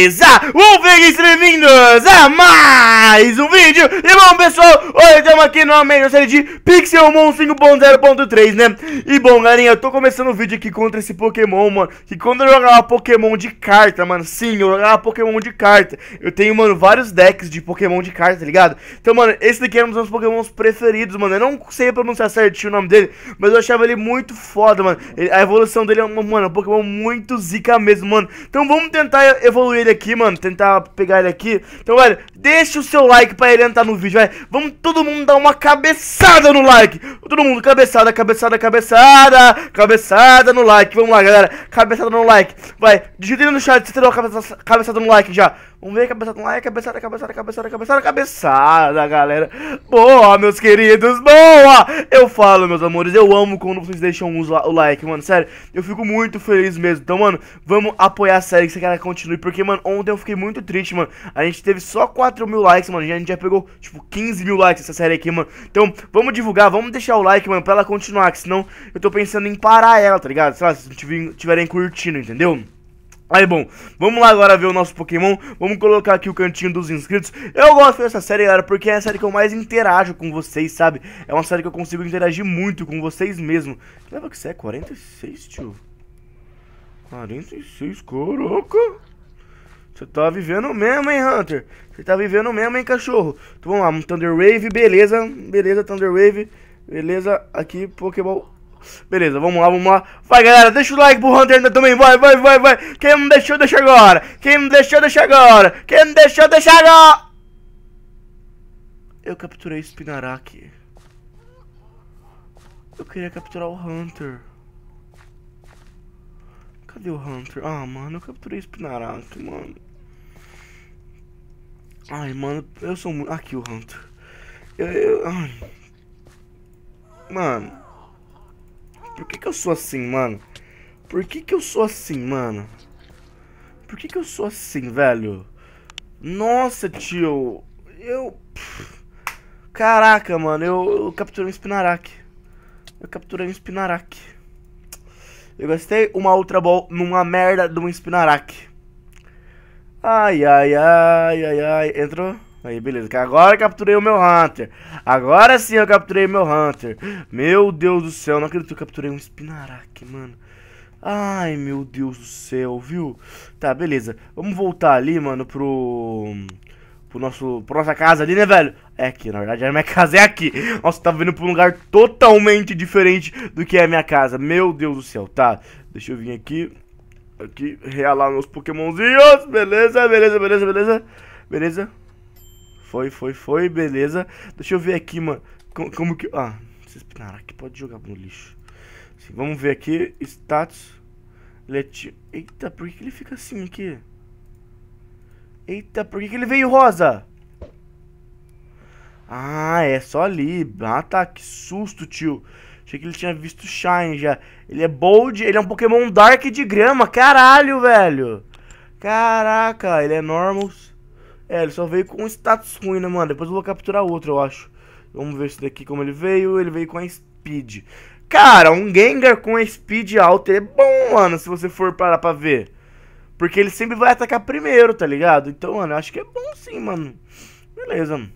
Sejam um bem-vindos a mais um vídeo E bom pessoal, hoje estamos aqui novamente na série de Pixelmon 5.0.3, né? E bom galerinha, eu tô começando o vídeo aqui contra esse Pokémon, mano Que quando eu jogava Pokémon de carta, mano Sim, eu jogava Pokémon de carta Eu tenho, mano, vários decks de Pokémon de carta, tá ligado? Então, mano, esse daqui era um dos meus Pokémons preferidos, mano Eu não sei pronunciar certinho o nome dele Mas eu achava ele muito foda, mano A evolução dele é, mano, um Pokémon muito zica mesmo, mano Então vamos tentar evoluir ele ele aqui, mano. Tentar pegar ele aqui. Então, velho, deixa o seu like pra ele entrar no vídeo, velho. Vamos todo mundo dar uma cabeçada no like. Todo mundo, cabeçada, cabeçada, cabeçada. Cabeçada no like. Vamos lá, galera. Cabeçada no like. Vai, digita no chat se você deu uma cabeçada no like já. Vamos ver, cabeçada lá, cabeçada, cabeçada, cabeçada, cabeçada, cabeçada, galera. Boa, meus queridos, boa! Eu falo, meus amores, eu amo quando vocês deixam o like, mano, sério. Eu fico muito feliz mesmo. Então, mano, vamos apoiar a série, que essa cara continue. Porque, mano, ontem eu fiquei muito triste, mano. A gente teve só 4 mil likes, mano. A gente já pegou, tipo, 15 mil likes essa série aqui, mano. Então, vamos divulgar, vamos deixar o like, mano, pra ela continuar. Que senão eu tô pensando em parar ela, tá ligado? Sei lá, se vocês tiverem curtindo, entendeu? Aí bom, vamos lá agora ver o nosso Pokémon, vamos colocar aqui o cantinho dos inscritos. Eu gosto dessa série, galera, porque é a série que eu mais interajo com vocês, sabe? É uma série que eu consigo interagir muito com vocês mesmo. Que leva que você é? 46, tio? 46, caraca! Você tá vivendo mesmo, hein, Hunter? Você tá vivendo mesmo, hein, cachorro? Então vamos lá, um Thunder Wave, beleza, beleza, Thunder Wave, beleza, aqui, Pokéball Beleza, vamos lá, vamos lá. Vai, galera, deixa o like pro Hunter ainda também. Vai, vai, vai, vai. Quem não deixou, deixa agora. Quem não deixou, deixa agora. Quem não deixou, deixa agora. Eu capturei o Spinarak. Eu queria capturar o Hunter. Cadê o Hunter? Ah, mano, eu capturei o Spinarak, mano. Ai, mano, eu sou muito... Aqui o Hunter. Eu, eu... Ai. Mano... Por que que eu sou assim, mano? Por que que eu sou assim, mano? Por que que eu sou assim, velho? Nossa, tio. Eu... Caraca, mano. Eu, eu capturei um Spinarak. Eu capturei um Spinarak. Eu gastei uma outra ball numa merda de um Spinarak. Ai, ai, ai, ai, ai. Entrou? Aí, beleza. Agora eu capturei o meu Hunter. Agora sim eu capturei o meu Hunter. Meu Deus do céu, não acredito que eu capturei um Spinarak, mano. Ai, meu Deus do céu, viu? Tá, beleza. Vamos voltar ali, mano, pro... Pro nosso... Pro nossa casa ali, né, velho? É aqui, na verdade, a minha casa é aqui. Nossa, tá vindo pra um lugar totalmente diferente do que é a minha casa. Meu Deus do céu, tá? Deixa eu vir aqui. Aqui, realar meus pokémonzinhos. Beleza, beleza, beleza, beleza. Beleza. Foi, foi, foi, beleza. Deixa eu ver aqui, mano. Como, como que. Ah, caraca, pinarac pode jogar no lixo. Assim, vamos ver aqui. Status. Leti. Eita, por que, que ele fica assim aqui? Eita, por que, que ele veio rosa? Ah, é só ali. Ah, tá. Que susto, tio. Achei que ele tinha visto Shine já. Ele é Bold, ele é um Pokémon Dark de grama. Caralho, velho. Caraca, ele é Normal é, ele só veio com um status ruim, né, mano? Depois eu vou capturar outro, eu acho. Vamos ver esse daqui como ele veio. Ele veio com a Speed. Cara, um Gengar com a Speed alta é bom, mano, se você for parar pra ver. Porque ele sempre vai atacar primeiro, tá ligado? Então, mano, eu acho que é bom sim, mano. Beleza, mano.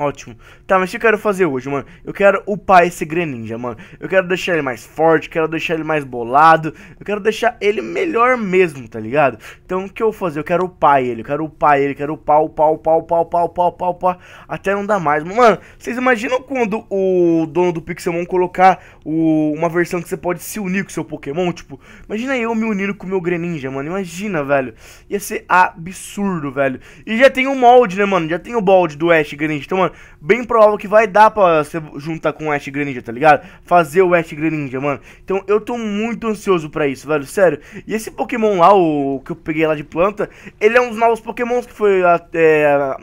Ótimo. Tá, mas o que eu quero fazer hoje, mano? Eu quero upar esse Greninja, mano. Eu quero deixar ele mais forte, quero deixar ele mais bolado. Eu quero deixar ele melhor mesmo, tá ligado? Então o que eu vou fazer? Eu quero upar ele, eu quero upar ele, quero upar, upar, upar, upar, upar, upar, upar, upar até não dar mais. Mano, vocês imaginam quando o dono do Pixelmon colocar o, uma versão que você pode se unir com seu Pokémon? Tipo, imagina eu me unindo com o meu Greninja, mano. Imagina, velho. Ia ser absurdo, velho. E já tem o molde, né, mano? Já tem o molde do Ash Greninja. Então, mano bem provável que vai dar pra você juntar com o Ash Greninja, tá ligado? Fazer o Ash Greninja, mano. Então eu tô muito ansioso pra isso, velho, sério. E esse Pokémon lá, o que eu peguei lá de planta, ele é um dos novos Pokémons que foi é,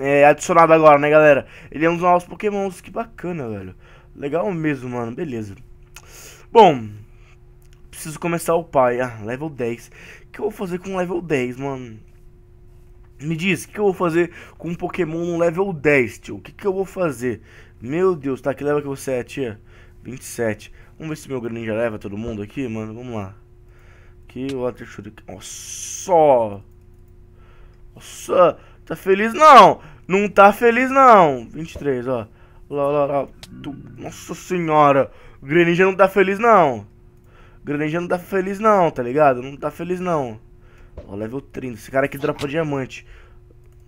é, adicionado agora, né, galera? Ele é um dos novos Pokémons, que bacana, velho. Legal mesmo, mano, beleza. Bom, preciso começar o pai, ah, level 10. O que eu vou fazer com level 10, mano? Me diz, o que eu vou fazer com um Pokémon no level 10, tio? O que, que eu vou fazer? Meu Deus, tá, que leva que você é, tia? 27. Vamos ver se meu Greninja leva todo mundo aqui, mano. Vamos lá. o Water Shuriken. Nossa! Nossa! Tá feliz não! Não tá feliz não! 23, ó. Lá, lá, lá. Nossa senhora! O Greninja não tá feliz não! O Greninja não tá feliz não, tá ligado? Não tá feliz não. Ó, level 30. Esse cara aqui dropou diamante.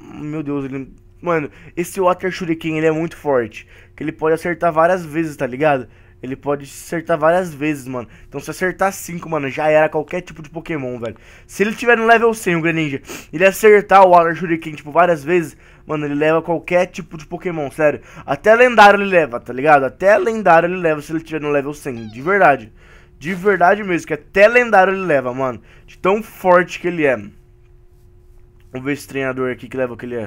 Meu Deus, ele... Mano, esse Water Shuriken, ele é muito forte. Que ele pode acertar várias vezes, tá ligado? Ele pode acertar várias vezes, mano. Então se acertar 5, mano, já era qualquer tipo de Pokémon, velho. Se ele tiver no level 100, o Greninja, ele acertar o Water Shuriken, tipo, várias vezes, mano, ele leva qualquer tipo de Pokémon, sério. Até lendário ele leva, tá ligado? Até lendário ele leva se ele tiver no level 100, de verdade. De verdade mesmo, que até lendário ele leva, mano. De tão forte que ele é. Vamos ver esse treinador aqui que leva que ele é.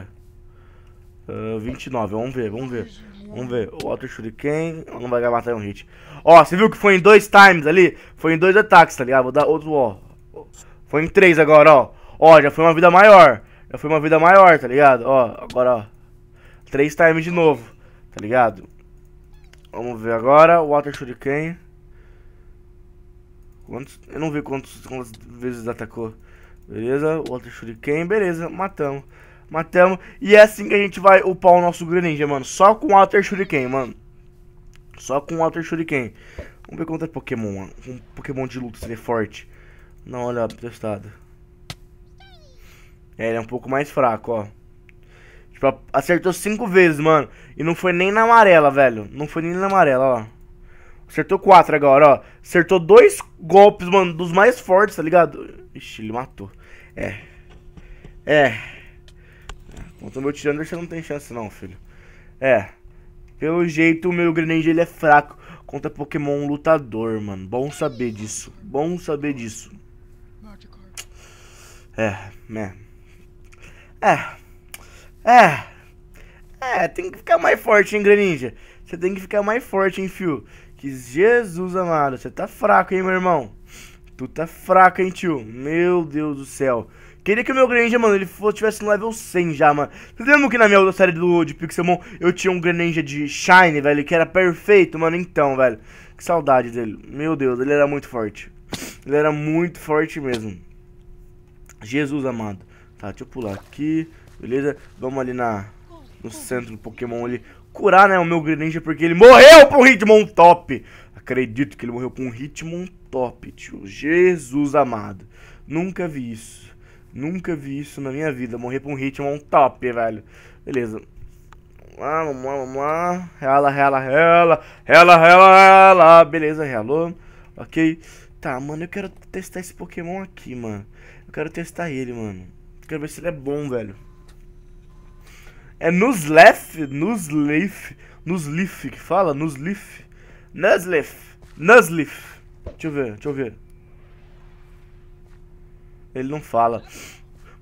Uh, ah, 29, vamos ver, vamos ver. Vamos ver. O Walter Shuriken não vai matar tá um hit. Ó, você viu que foi em dois times ali? Foi em dois ataques, tá ligado? Vou dar outro, ó. Foi em três agora, ó. Ó, já foi uma vida maior. Já foi uma vida maior, tá ligado? Ó, agora, ó. Três times de novo, tá ligado? Vamos ver agora. Water Shuriken. Quantos, eu não vi quantos, quantas vezes atacou. Beleza, outro shuriken, beleza, matamos. Matamos. E é assim que a gente vai upar o nosso Greninja, mano. Só com o Alter Shuriken, mano. Só com o Alter Shuriken. Vamos ver quanto é Pokémon, mano. Um Pokémon de luta é forte. Não, olha, testado. É, ele é um pouco mais fraco, ó. Tipo, acertou cinco vezes, mano. E não foi nem na amarela, velho. Não foi nem na amarela, ó. Acertou quatro agora, ó. Acertou dois golpes, mano, dos mais fortes, tá ligado? Ixi, ele matou. É. É. Contra o meu tirando, você não tem chance não, filho. É. Pelo jeito, o meu Greninja, ele é fraco contra Pokémon lutador, mano. Bom saber disso. Bom saber disso. É, né. É. É. É, tem que ficar mais forte, hein, Greninja. Você tem que ficar mais forte, hein, fio. Que Jesus amado, você tá fraco, hein, meu irmão? Tu tá fraco, hein, tio? Meu Deus do céu. Queria que o meu Greninja, mano, ele fosse, tivesse no level 100 já, mano. Vocês lembram que na minha outra série do, de Pixelmon eu tinha um Greninja de Shine, velho, que era perfeito, mano? Então, velho, que saudade dele. Meu Deus, ele era muito forte. Ele era muito forte mesmo. Jesus amado. Tá, deixa eu pular aqui. Beleza? Vamos ali na, no centro do Pokémon ali curar, né, o meu Greninja, porque ele morreu pra um Hitmon top. Acredito que ele morreu pra um Hitmon top, tio. Jesus amado. Nunca vi isso. Nunca vi isso na minha vida. Morrer pra um Hitmon top, velho. Beleza. Vamos lá, vamos lá, vamos lá. Rela, rela, rela. Rela, rela, rela. Beleza, relou. Ok. Tá, mano, eu quero testar esse Pokémon aqui, mano. Eu quero testar ele, mano. Quero ver se ele é bom, velho. É Nuslef, Nuslef, Nuslif que fala? Nuslif. Nuslif, Nuslif. Deixa eu ver, deixa eu ver. Ele não fala.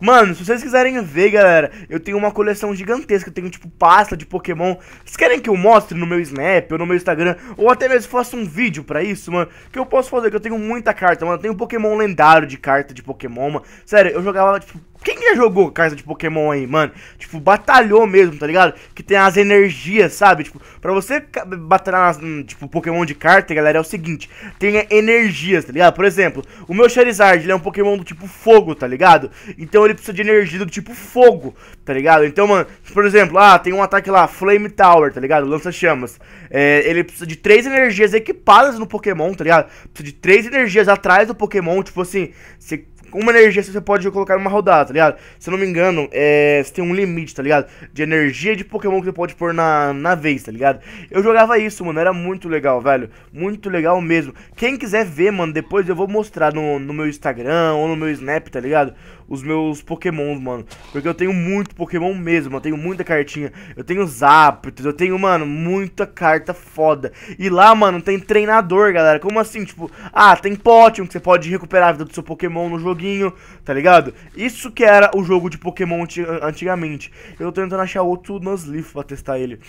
Mano, se vocês quiserem ver, galera, eu tenho uma coleção gigantesca. Eu tenho, tipo, pasta de Pokémon. Vocês querem que eu mostre no meu Snap ou no meu Instagram? Ou até mesmo faça um vídeo pra isso, mano? Que eu posso fazer, que eu tenho muita carta, mano. Eu tenho Pokémon lendário de carta de Pokémon, mano. Sério, eu jogava, tipo, quem já jogou carta de Pokémon aí, mano? Tipo, batalhou mesmo, tá ligado? Que tem as energias, sabe? Tipo, pra você batalhar, hum, tipo, Pokémon de carta, galera, é o seguinte. Tem energias, tá ligado? Por exemplo, o meu Charizard, ele é um Pokémon do tipo fogo, tá ligado? Então ele precisa de energia do tipo fogo, tá ligado? Então, mano, por exemplo, ah, tem um ataque lá, Flame Tower, tá ligado? Lança chamas. É, ele precisa de três energias equipadas no Pokémon, tá ligado? Precisa de três energias atrás do Pokémon, tipo assim, você com uma energia você pode colocar uma rodada, tá ligado? Se eu não me engano, é, você tem um limite, tá ligado? De energia de Pokémon que você pode pôr na, na vez, tá ligado? Eu jogava isso, mano, era muito legal, velho. Muito legal mesmo. Quem quiser ver, mano, depois eu vou mostrar no, no meu Instagram ou no meu Snap, tá ligado? os meus pokémons, mano. Porque eu tenho muito pokémon mesmo, eu tenho muita cartinha. Eu tenho Zapdos, eu tenho, mano, muita carta foda. E lá, mano, tem treinador, galera. Como assim? Tipo, ah, tem potion que você pode recuperar a vida do seu pokémon no joguinho, tá ligado? Isso que era o jogo de pokémon antigamente. Eu tô tentando achar outro Nuzleaf pra testar ele.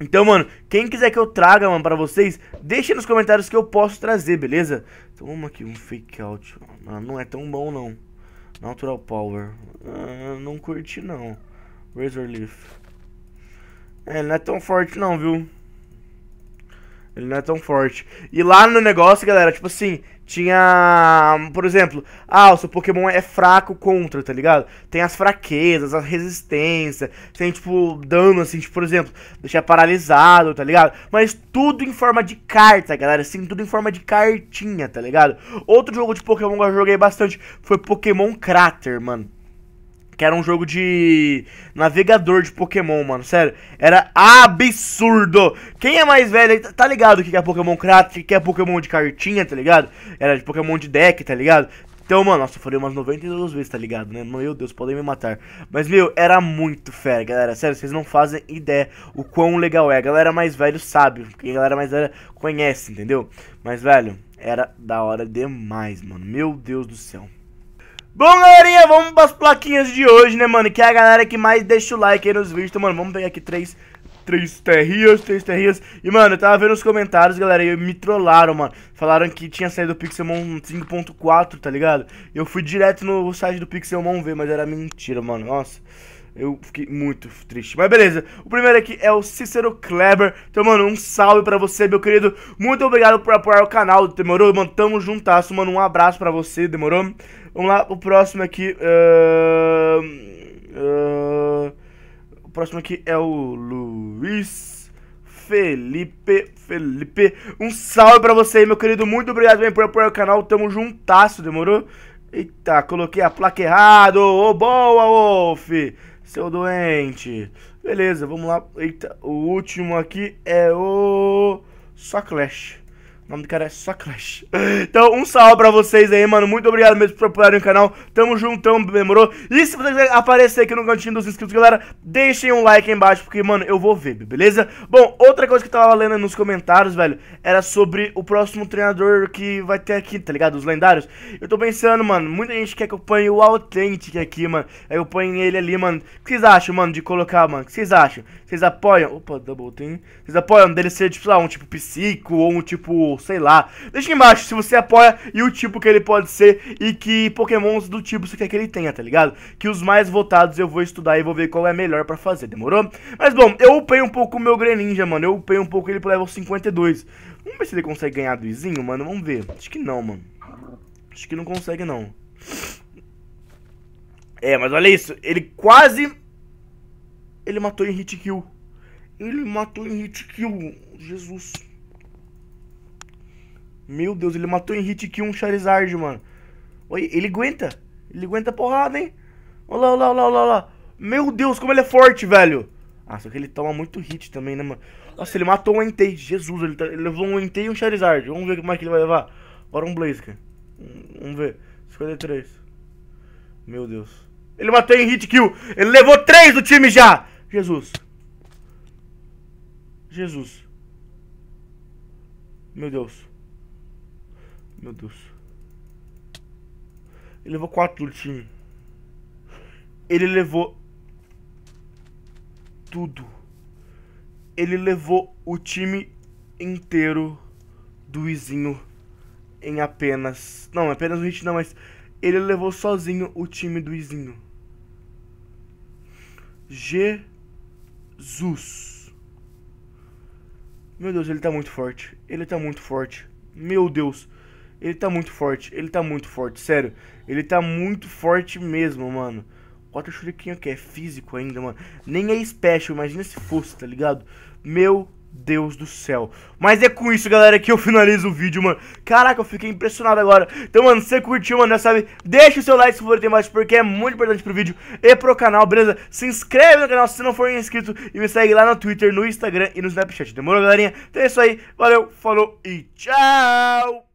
Então, mano, quem quiser que eu traga, mano, pra vocês, deixa nos comentários que eu posso trazer, beleza? Então vamos aqui, um fake out. Mano, não é tão bom, não. Natural Power. Ah, não curti não. Razor Leaf. É, ele não é tão forte não, viu? Ele não é tão forte. E lá no negócio, galera, tipo assim, tinha, por exemplo, ah, o seu Pokémon é fraco contra, tá ligado? Tem as fraquezas, a resistência, tem, tipo, dano, assim, tipo, por exemplo, deixar paralisado, tá ligado? Mas tudo em forma de carta, galera, assim, tudo em forma de cartinha, tá ligado? Outro jogo de Pokémon que eu joguei bastante foi Pokémon Crater, mano que era um jogo de navegador de Pokémon, mano. Sério, era absurdo. Quem é mais velho tá, tá ligado o que é Pokémon Craft, o que é Pokémon de cartinha, tá ligado? Era de Pokémon de deck, tá ligado? Então, mano, nossa, eu falei umas 92 vezes, tá ligado, né? Meu Deus, podem me matar. Mas, meu, era muito fera, galera. Sério, vocês não fazem ideia o quão legal é. A galera mais velho sabe, porque a galera mais velha conhece, entendeu? Mas, velho, era da hora demais, mano. Meu Deus do céu. Bom, galerinha, vamos para as plaquinhas de hoje, né, mano? Que é a galera que mais deixa o like aí nos vídeos. Então, mano, vamos pegar aqui três, três terrinhas, três terrinhas. E, mano, eu tava vendo os comentários, galera, e me trollaram, mano. Falaram que tinha saído o Pixelmon 5.4, tá ligado? Eu fui direto no site do Pixelmon ver, mas era mentira, mano. Nossa. Eu fiquei muito triste. Mas beleza, o primeiro aqui é o Cícero Kleber. Então, mano, um salve pra você, meu querido. Muito obrigado por apoiar o canal, demorou? Mano, tamo juntasso, mano. Um abraço pra você, demorou? Vamos lá, o próximo aqui. Uh, uh, o próximo aqui é o Luiz. Felipe, Felipe, um salve pra você meu querido, muito obrigado bem por apoiar o canal, tamo juntasso, demorou? Eita, coloquei a placa errado, ô oh, boa, Wolf! seu doente. Beleza, vamos lá. Eita, o último aqui é o Só Clash. O nome do cara é só Clash Então, um salve pra vocês aí, mano. Muito obrigado mesmo por apoiarem o canal. Tamo juntão, demorou? E se você quiser aparecer aqui no cantinho dos inscritos, galera, deixem um like aí embaixo, porque, mano, eu vou ver, beleza? Bom, outra coisa que eu tava lendo nos comentários, velho, era sobre o próximo treinador que vai ter aqui, tá ligado? Os lendários. Eu tô pensando, mano, muita gente quer que eu ponha o Authentic aqui, mano. Aí eu ponho ele ali, mano. O que vocês acham, mano, de colocar, mano? O que vocês acham? Vocês apoiam? Opa, double team. Vocês apoiam dele ser, tipo, sei lá, um tipo psico ou um tipo sei lá. Deixa embaixo se você apoia e o tipo que ele pode ser e que pokémons do tipo você quer que ele tenha, tá ligado? Que os mais votados eu vou estudar e vou ver qual é melhor pra fazer, demorou? Mas bom, eu upei um pouco o meu Greninja, mano, eu upei um pouco ele pro level 52. Vamos ver se ele consegue ganhar do Izinho, mano, vamos ver. Acho que não, mano. Acho que não consegue, não. É, mas olha isso, ele quase... Ele matou em hit kill. Ele matou em hit kill. Jesus. Meu Deus, ele matou em hit kill um Charizard, mano. Oi, ele aguenta. Ele aguenta porrada, hein? Olha lá, olha lá, olha lá, olha lá. Meu Deus, como ele é forte, velho. Ah, só que ele toma muito hit também, né, mano? Nossa, ele matou um Entei. Jesus, ele, tá... ele levou um Entei e um Charizard. Vamos ver como é que ele vai levar. Bora um Blaziken. Vamos ver. 53. Meu Deus. Ele matou em hit kill. Ele levou 3 do time já. Jesus. Jesus. Meu Deus. Meu Deus. Ele levou 4 do time. Ele levou tudo. Ele levou o time inteiro do Izinho em apenas. Não, apenas um hit não, mas ele levou sozinho o time do Izinho. Jesus. Meu Deus, ele tá muito forte. Ele tá muito forte. Meu Deus. Ele tá muito forte, ele tá muito forte, sério. Ele tá muito forte mesmo, mano. o shuriken que é físico ainda, mano. Nem é special, imagina se fosse, tá ligado? Meu Deus do céu. Mas é com isso, galera, que eu finalizo o vídeo, mano. Caraca, eu fiquei impressionado agora. Então, mano, se você curtiu, mano, já sabe, deixa o seu like se for tem mais, porque é muito importante pro vídeo e pro canal, beleza? Se inscreve no canal se não for inscrito e me segue lá no Twitter, no Instagram e no Snapchat. Demorou, galerinha? Então é isso aí. Valeu, falou e tchau!